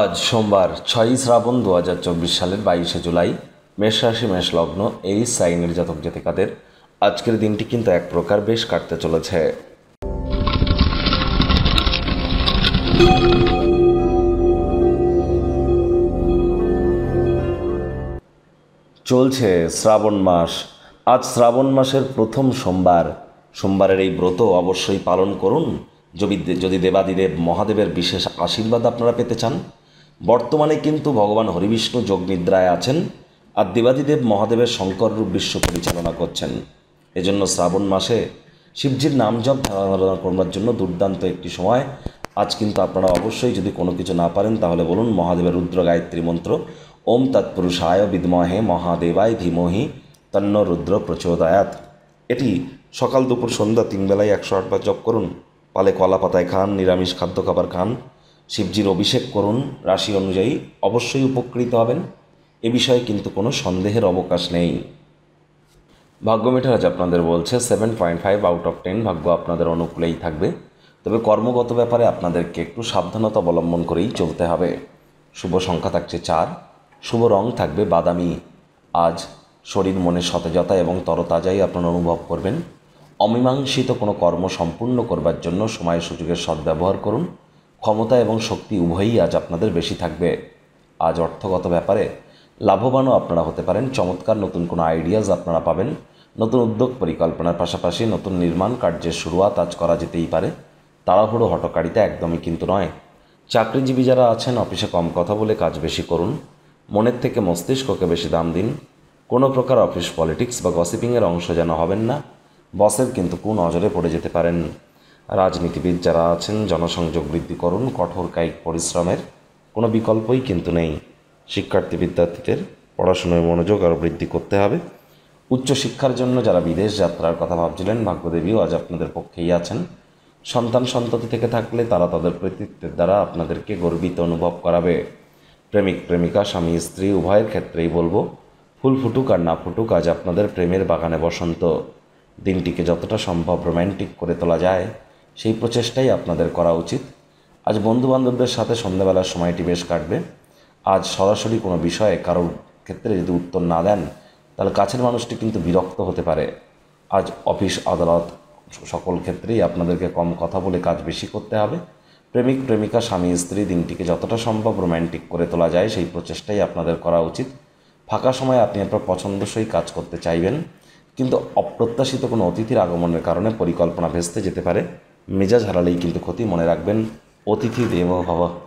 আজ সোমবার ছয়ই শ্রাবণ দু হাজার চব্বিশ সালের বাইশে জুলাই মেষ রাশি মেষ লগ্ন এই সাইনের জাতক জাতিকাদের আজকের দিনটি কিন্তু এক প্রকার বেশ কাটতে চলেছে চলছে শ্রাবণ মাস আজ শ্রাবণ মাসের প্রথম সোমবার সোমবারের এই ব্রত অবশ্যই পালন করুন যদি যদি দেবাদিদেব মহাদেবের বিশেষ আশীর্বাদ আপনারা পেতে চান বর্তমানে কিন্তু ভগবান হরিবিষ্ণু যোগনিদ্রায় আছেন আর দেবাদিদেব মহাদেবের শঙ্কররূপ বিশ্ব পরিচালনা করছেন এজন্য শ্রাবণ মাসে শিবজির নাম জপ ধারণা করবার জন্য দুর্দান্ত একটি সময় আজ কিন্তু আপনারা অবশ্যই যদি কোনো কিছু না পারেন তাহলে বলুন মহাদেবের রুদ্র গায়ত্রী মন্ত্র ওম তৎপুরুষায় বিদ্মহে মহাদেবায় ধীমহি তন্ন রুদ্র প্রচোদয়াত এটি সকাল দুপুর সন্ধ্যা তিন বেলায় একশো আটবার জপ করুন পালে কলা পাতায় খান নিরামিষ খাদ্য খাবার খান শিবজির অভিষেক করুন রাশি অনুযায়ী অবশ্যই উপকৃত হবেন এ বিষয়ে কিন্তু কোনো সন্দেহের অবকাশ নেই ভাগ্যমিটার আজ আপনাদের বলছে seven point five out of ten ভাগ্য আপনাদের অনুকূলেই থাকবে তবে কর্মগত ব্যাপারে আপনাদেরকে একটু সাবধানতা অবলম্বন করেই চলতে হবে শুভ সংখ্যা থাকছে চার শুভ রং থাকবে বাদামি আজ শরীর মনে সতেজতা এবং তরতাজাই আপনারা অনুভব করবেন অমীমাংসিত কোনো কর্ম সম্পূর্ণ করবার জন্য সময় সুযোগের সদ্ব্যবহার করুন ক্ষমতা এবং শক্তি উভয়ই আজ আপনাদের বেশি থাকবে আজ অর্থগত ব্যাপারে লাভবানও আপনারা হতে পারেন চমৎকার নতুন কোনো আইডিয়াজ আপনারা পাবেন নতুন উদ্যোগ পরিকল্পনার পাশাপাশি নতুন নির্মাণ কার্যের শুরুয়াত আজ করা যেতেই পারে তাড়াহুড়ো হটকারিতা একদমই কিন্তু নয় চাকরিজীবী যারা আছেন অফিসে কম কথা বলে কাজ বেশি করুন মনের থেকে মস্তিষ্ককে বেশি দাম দিন কোনো প্রকার অফিস পলিটিক্স বা গসিপিংয়ের অংশ যেন হবেন না বসের কিন্তু কোন নজরে পড়ে যেতে পারেন রাজনীতিবিদ যারা আছেন জনসংযোগ বৃদ্ধি করুন কঠোর কায়িক পরিশ্রমের কোনো বিকল্পই কিন্তু নেই শিক্ষার্থী বিদ্যার্থীদের পড়াশুনোয় মনোযোগ আরও বৃদ্ধি করতে হবে উচ্চশিক্ষার জন্য যারা বিদেশ যাত্রার কথা ভাবছিলেন ভাগ্যদেবীও আজ আপনাদের পক্ষেই আছেন সন্তান সন্ততি থেকে থাকলে তারা তাদের কৃতিত্বের দ্বারা আপনাদেরকে গর্বিত অনুভব করাবে প্রেমিক প্রেমিকা স্বামী স্ত্রী উভয়ের ক্ষেত্রেই বলবো ফুল ফুটুক আর না ফুটুক আজ আপনাদের প্রেমের বাগানে বসন্ত দিনটিকে যতটা সম্ভব রোম্যান্টিক করে তোলা যায় সেই প্রচেষ্টাই আপনাদের করা উচিত আজ বন্ধুবান্ধবদের সাথে সন্ধ্যাবেলার সময়টি বেশ কাটবে আজ সরাসরি কোনো বিষয়ে কারোর ক্ষেত্রে যদি উত্তর না দেন তাহলে কাছের মানুষটি কিন্তু বিরক্ত হতে পারে আজ অফিস আদালত সকল ক্ষেত্রেই আপনাদেরকে কম কথা বলে কাজ বেশি করতে হবে প্রেমিক প্রেমিকা স্বামী স্ত্রী দিনটিকে যতটা সম্ভব রোম্যান্টিক করে তোলা যায় সেই প্রচেষ্টাই আপনাদের করা উচিত ফাঁকা সময়ে আপনি আপনার পছন্দসই কাজ করতে চাইবেন কিন্তু অপ্রত্যাশিত কোনো অতিথির আগমনের কারণে পরিকল্পনা ভেস্তে যেতে পারে মেজাজ হারালেই কিন্তু ক্ষতি মনে রাখবেন অতিথি দেব ভব